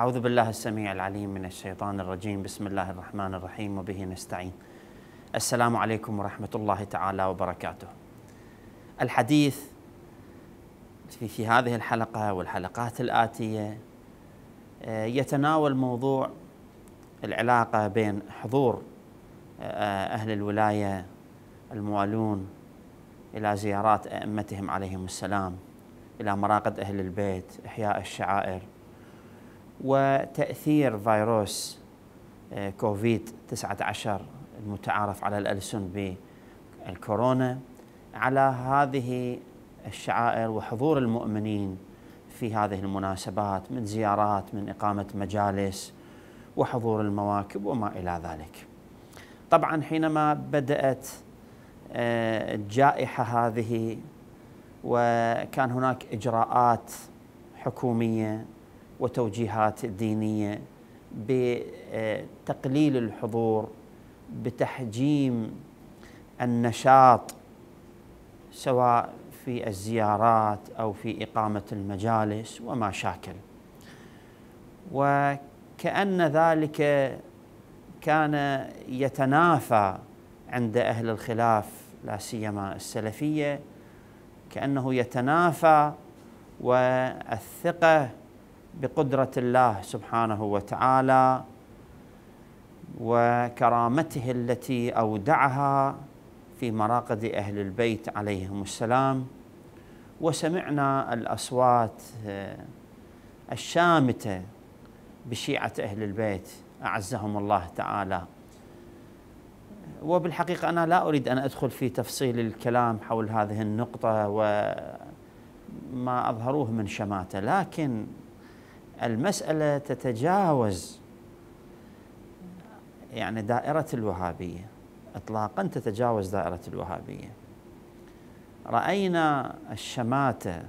أعوذ بالله السميع العليم من الشيطان الرجيم بسم الله الرحمن الرحيم وبه نستعين السلام عليكم ورحمة الله تعالى وبركاته الحديث في, في هذه الحلقة والحلقات الآتية آه، يتناول موضوع العلاقة بين حضور آه، أهل الولاية الموالون إلى زيارات أئمتهم عليهم السلام إلى مراقد أهل البيت إحياء الشعائر وتأثير فيروس آه، كوفيد 19 المتعارف على الألسن بالكورونا على هذه الشعائر وحضور المؤمنين في هذه المناسبات من زيارات من إقامة مجالس وحضور المواكب وما إلى ذلك طبعا حينما بدأت آه، الجائحة هذه وكان هناك إجراءات حكومية وتوجيهات دينيه بتقليل الحضور بتحجيم النشاط سواء في الزيارات او في اقامه المجالس وما شاكل وكان ذلك كان يتنافى عند اهل الخلاف لا سيما السلفيه كانه يتنافى والثقه بقدرة الله سبحانه وتعالى وكرامته التي أودعها في مراقد أهل البيت عليهم السلام وسمعنا الأصوات آه، الشامتة بشيعة أهل البيت أعزهم الله تعالى وبالحقيقة أنا لا أريد أن أدخل في تفصيل الكلام حول هذه النقطة وما أظهروه من شماتة لكن المسألة تتجاوز يعني دائرة الوهابية إطلاقا تتجاوز دائرة الوهابية رأينا الشماتة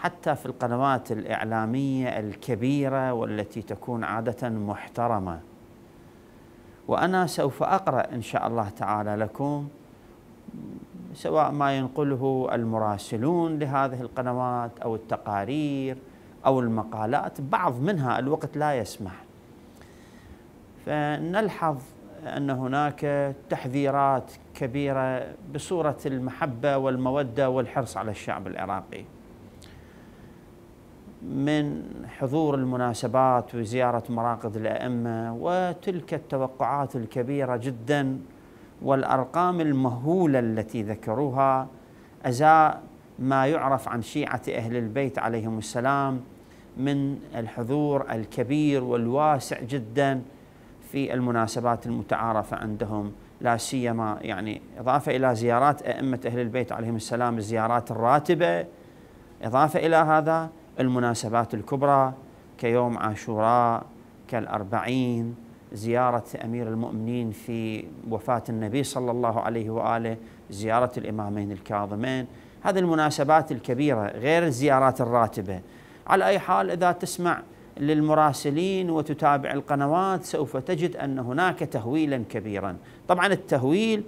حتى في القنوات الإعلامية الكبيرة والتي تكون عادة محترمة وأنا سوف أقرأ إن شاء الله تعالى لكم سواء ما ينقله المراسلون لهذه القنوات أو التقارير أو المقالات بعض منها الوقت لا يسمح فنلحظ أن هناك تحذيرات كبيرة بصورة المحبة والمودة والحرص على الشعب العراقي من حضور المناسبات وزيارة مراقد الأئمة وتلك التوقعات الكبيرة جدا والأرقام المهولة التي ذكروها أزاء ما يعرف عن شيعة أهل البيت عليهم السلام من الحضور الكبير والواسع جدا في المناسبات المتعارفة عندهم لا سيما يعني إضافة إلى زيارات أئمة أهل البيت عليهم السلام الزيارات الراتبة إضافة إلى هذا المناسبات الكبرى كيوم عاشوراء كالأربعين زيارة أمير المؤمنين في وفاة النبي صلى الله عليه وآله زيارة الإمامين الكاظمين هذه المناسبات الكبيرة غير الزيارات الراتبة على أي حال إذا تسمع للمراسلين وتتابع القنوات سوف تجد أن هناك تهويلا كبيرا طبعا التهويل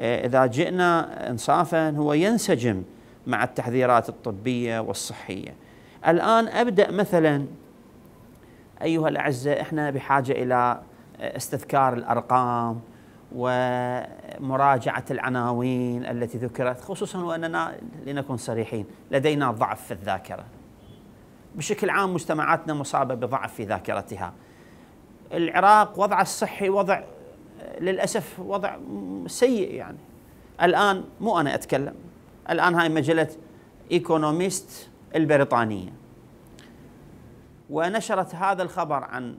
آه، إذا جئنا إنصافا هو ينسجم مع التحذيرات الطبية والصحية الآن أبدأ مثلا أيها الأعزاء إحنا بحاجة إلى آه، استذكار الأرقام ومراجعة العناوين التي ذكرت خصوصا وأننا لنكن صريحين لدينا ضعف في الذاكرة بشكل عام مجتمعاتنا مصابه بضعف في ذاكرتها. العراق وضعه الصحي وضع للاسف وضع سيء يعني. الان مو انا اتكلم، الان هاي مجله ايكونوميست البريطانيه. ونشرت هذا الخبر عن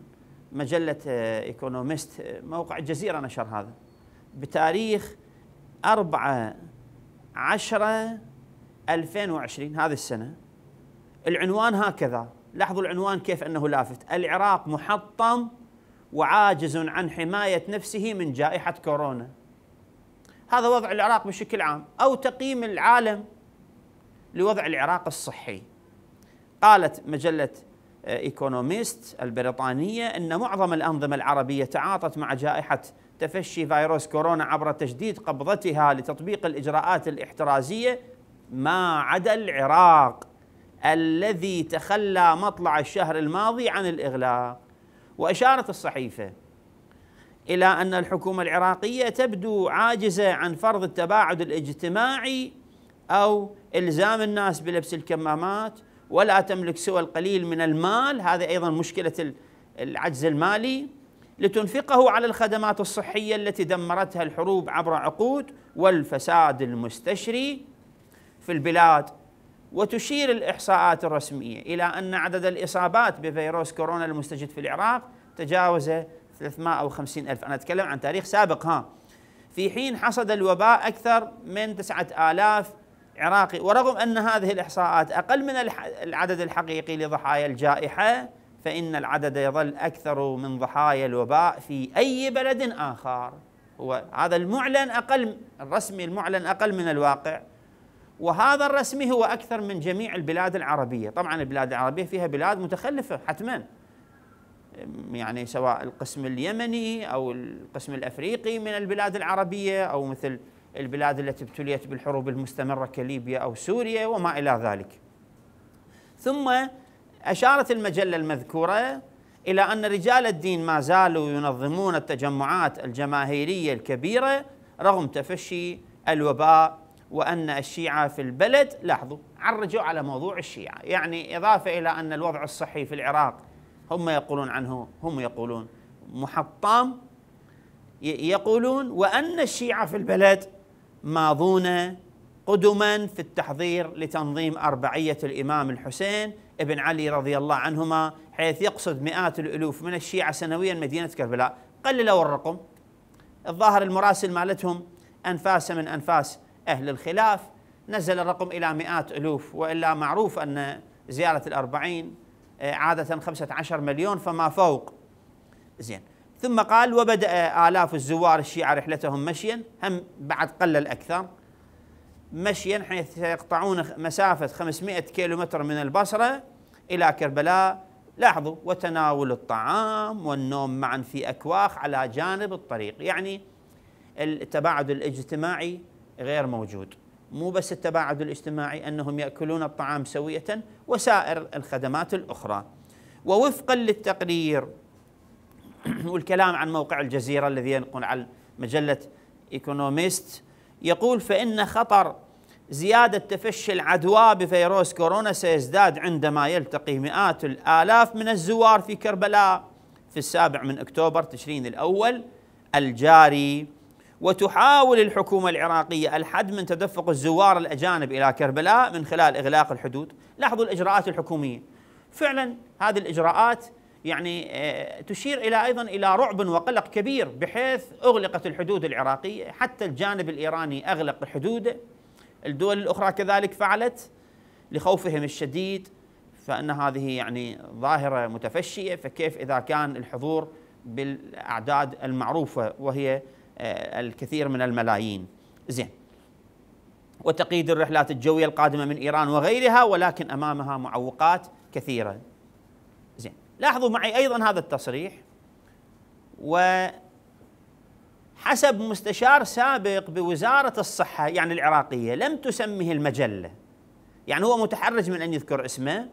مجله ايكونوميست موقع الجزيره نشر هذا بتاريخ 4 10 2020 هذه السنه العنوان هكذا لاحظوا العنوان كيف أنه لافت العراق محطم وعاجز عن حماية نفسه من جائحة كورونا هذا وضع العراق بشكل عام أو تقييم العالم لوضع العراق الصحي قالت مجلة آه، ايكونوميست البريطانية أن معظم الأنظمة العربية تعاطت مع جائحة تفشي فيروس كورونا عبر تشديد قبضتها لتطبيق الإجراءات الاحترازية ما عدا العراق الذي تخلى مطلع الشهر الماضي عن الاغلاق واشارت الصحيفه الى ان الحكومه العراقيه تبدو عاجزه عن فرض التباعد الاجتماعي او الزام الناس بلبس الكمامات ولا تملك سوى القليل من المال هذا ايضا مشكله العجز المالي لتنفقه على الخدمات الصحيه التي دمرتها الحروب عبر عقود والفساد المستشري في البلاد وتشير الإحصاءات الرسمية إلى أن عدد الإصابات بفيروس كورونا المستجد في العراق تجاوز 350 ألف أنا أتكلم عن تاريخ سابق ها في حين حصد الوباء أكثر من 9000 عراقي ورغم أن هذه الإحصاءات أقل من العدد الحقيقي لضحايا الجائحة فإن العدد يظل أكثر من ضحايا الوباء في أي بلد آخر هو هذا المعلن أقل الرسمي المعلن أقل من الواقع وهذا الرسمي هو أكثر من جميع البلاد العربية طبعا البلاد العربية فيها بلاد متخلفة حتما يعني سواء القسم اليمني أو القسم الأفريقي من البلاد العربية أو مثل البلاد التي ابتليت بالحروب المستمرة كليبيا أو سوريا وما إلى ذلك ثم أشارت المجلة المذكورة إلى أن رجال الدين ما زالوا ينظمون التجمعات الجماهيرية الكبيرة رغم تفشي الوباء وأن الشيعة في البلد لاحظوا عرجوا على موضوع الشيعة يعني إضافة إلى أن الوضع الصحي في العراق هم يقولون عنه هم يقولون محطام يقولون وأن الشيعة في البلد ماضون قدما في التحضير لتنظيم أربعية الإمام الحسين ابن علي رضي الله عنهما حيث يقصد مئات الألوف من الشيعة سنويا مدينة كربلاء قللوا الرقم الظاهر المراسل مالتهم أنفاس من أنفاس أهل الخلاف نزل الرقم إلى مئات ألوف وإلا معروف أن زيارة الأربعين آه، عادة خمسة عشر مليون فما فوق زين ثم قال وبدأ آلاف الزوار الشيعة رحلتهم مشيا هم بعد قلل أكثر مشيا حيث يقطعون مسافة 500 كيلومتر من البصرة إلى كربلاء لاحظوا وتناول الطعام والنوم معا في أكواخ على جانب الطريق يعني التباعد الاجتماعي غير موجود مو بس التباعد الاجتماعي أنهم يأكلون الطعام سوية وسائر الخدمات الأخرى ووفقا للتقرير والكلام عن موقع الجزيرة الذي ينقل عن مجلة ايكونوميست يقول فإن خطر زيادة تفشي العدوى بفيروس كورونا سيزداد عندما يلتقي مئات الآلاف من الزوار في كربلاء في السابع من أكتوبر تشرين الأول الجاري وتحاول الحكومة العراقية الحد من تدفق الزوار الأجانب إلى كربلاء من خلال إغلاق الحدود لاحظوا الإجراءات الحكومية فعلا هذه الإجراءات يعني آه، تشير إلى أيضا إلى رعب وقلق كبير بحيث أغلقت الحدود العراقية حتى الجانب الإيراني أغلق حدوده الدول الأخرى كذلك فعلت لخوفهم الشديد فان هذه يعني ظاهره متفشيه فكيف اذا كان الحضور بالاعداد المعروفه وهي آه، الكثير من الملايين زين وتقييد الرحلات الجوية القادمة من إيران وغيرها ولكن أمامها معوقات كثيرة زين لاحظوا معي أيضا هذا التصريح وحسب مستشار سابق بوزارة الصحة يعني العراقية لم تسمه المجلة يعني هو متحرج من أن يذكر اسمه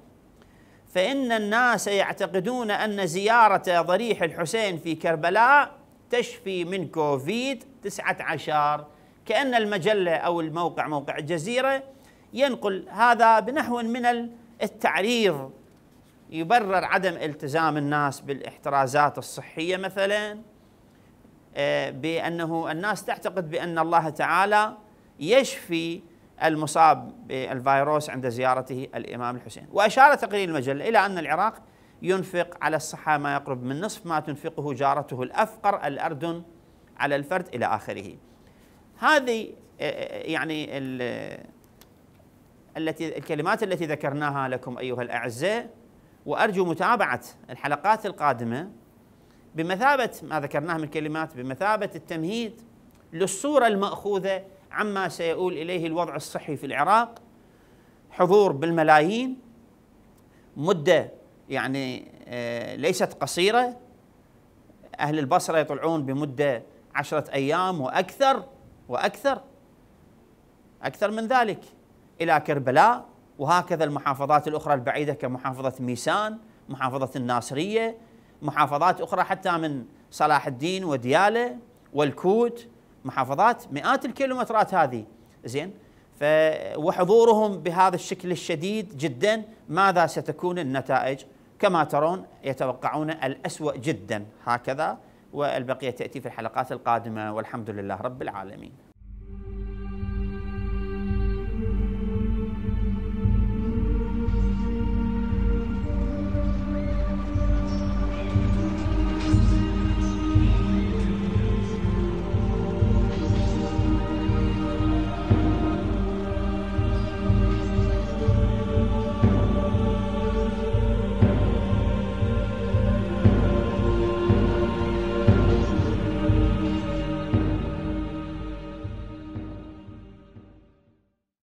فإن الناس يعتقدون أن زيارة ضريح الحسين في كربلاء تشفي من كوفيد 19 كأن المجلة أو الموقع موقع الجزيرة ينقل هذا بنحو من التعريض يبرر عدم التزام الناس بالاحترازات الصحية مثلا آه، بأنه الناس تعتقد بأن الله تعالى يشفي المصاب بالفيروس عند زيارته الإمام الحسين وأشار تقرير المجلة إلى أن العراق ينفق على الصحة ما يقرب من نصف ما تنفقه جارته الأفقر الأردن على الفرد إلى آخره هذه آه، آه، يعني التي الكلمات التي ذكرناها لكم أيها الأعزاء وأرجو متابعة الحلقات القادمة بمثابة ما ذكرناه من كلمات بمثابة التمهيد للصورة المأخوذة عما سيؤول إليه الوضع الصحي في العراق حضور بالملايين مدة يعني آه، ليست قصيرة أهل البصرة يطلعون بمدة عشرة أيام وأكثر وأكثر أكثر من ذلك إلى كربلاء وهكذا المحافظات الأخرى البعيدة كمحافظة ميسان محافظة الناصرية محافظات أخرى حتى من صلاح الدين وديالة والكوت محافظات مئات الكيلومترات هذه زين وحضورهم بهذا الشكل الشديد جدا ماذا ستكون النتائج كما ترون يتوقعون الأسوأ جدا هكذا والبقية تأتي في الحلقات القادمة والحمد لله رب العالمين